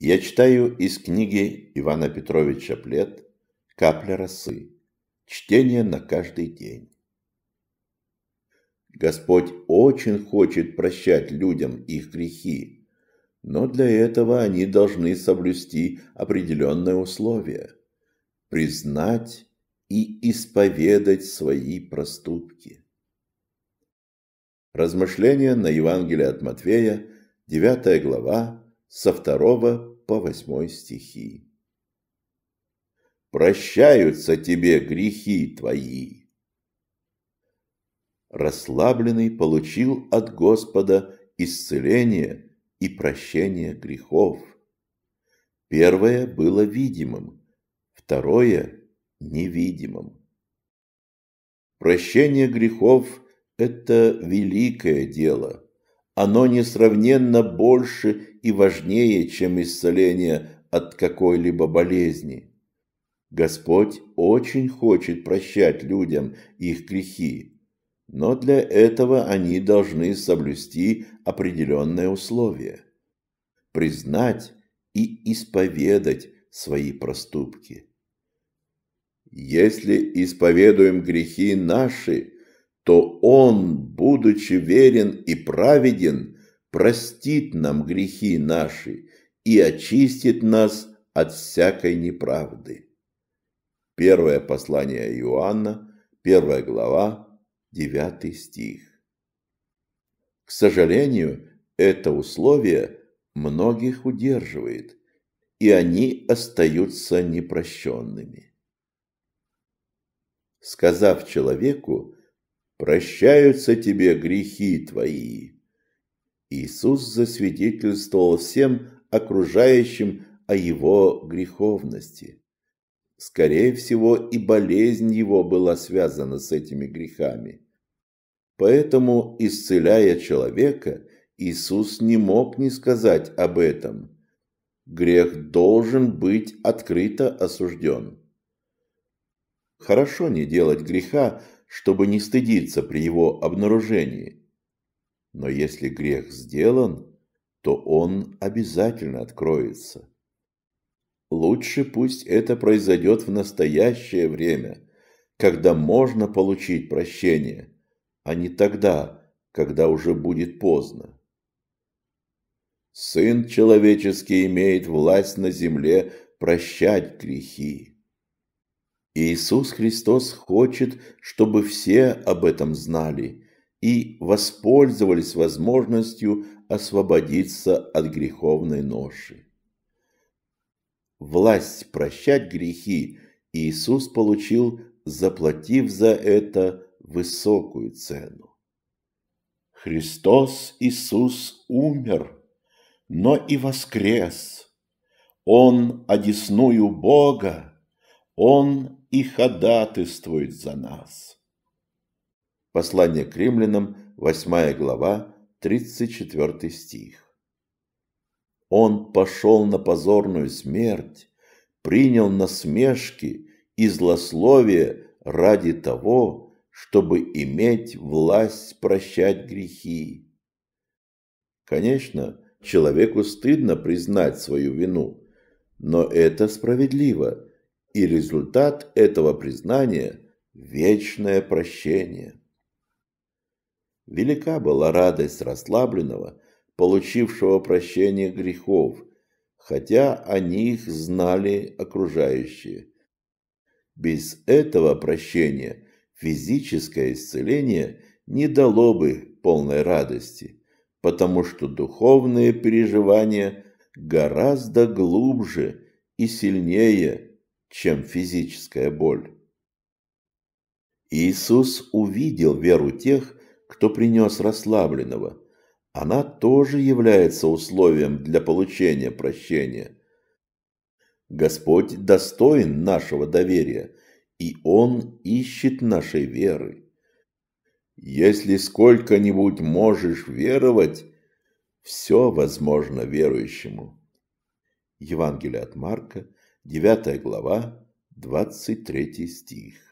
Я читаю из книги Ивана Петровича Плет «Капля росы». Чтение на каждый день. Господь очень хочет прощать людям их грехи, но для этого они должны соблюсти определенные условия. Признать и исповедать свои проступки. Размышления на Евангелие от Матфея, 9 глава, со второго по восьмой стихи. Прощаются тебе грехи твои. Расслабленный получил от Господа исцеление и прощение грехов. Первое было видимым, второе – невидимым. Прощение грехов – это великое дело – оно несравненно больше и важнее, чем исцеление от какой-либо болезни. Господь очень хочет прощать людям их грехи, но для этого они должны соблюсти определенные условия. Признать и исповедать свои проступки. Если исповедуем грехи наши, то Он, будучи верен и праведен, простит нам грехи наши и очистит нас от всякой неправды. Первое послание Иоанна, первая глава, девятый стих. К сожалению, это условие многих удерживает, и они остаются непрощенными. Сказав человеку, прощаются тебе грехи твои». Иисус засвидетельствовал всем окружающим о его греховности. Скорее всего, и болезнь его была связана с этими грехами. Поэтому, исцеляя человека, Иисус не мог не сказать об этом. Грех должен быть открыто осужден. Хорошо не делать греха, чтобы не стыдиться при его обнаружении. Но если грех сделан, то он обязательно откроется. Лучше пусть это произойдет в настоящее время, когда можно получить прощение, а не тогда, когда уже будет поздно. Сын человеческий имеет власть на земле прощать грехи. Иисус Христос хочет, чтобы все об этом знали и воспользовались возможностью освободиться от греховной ноши. Власть прощать грехи Иисус получил, заплатив за это высокую цену. Христос Иисус умер, но и воскрес. Он одесную Бога, Он и ходатайствует за нас. Послание к римлянам, 8 глава, 34 стих. Он пошел на позорную смерть, принял насмешки и злословие ради того, чтобы иметь власть прощать грехи. Конечно, человеку стыдно признать свою вину, но это справедливо – и результат этого признания – вечное прощение. Велика была радость расслабленного, получившего прощение грехов, хотя о них знали окружающие. Без этого прощения физическое исцеление не дало бы полной радости, потому что духовные переживания гораздо глубже и сильнее – чем физическая боль. Иисус увидел веру тех, кто принес расслабленного. Она тоже является условием для получения прощения. Господь достоин нашего доверия, и Он ищет нашей веры. Если сколько-нибудь можешь веровать, все возможно верующему. Евангелие от Марка – 9 глава, 23 стих.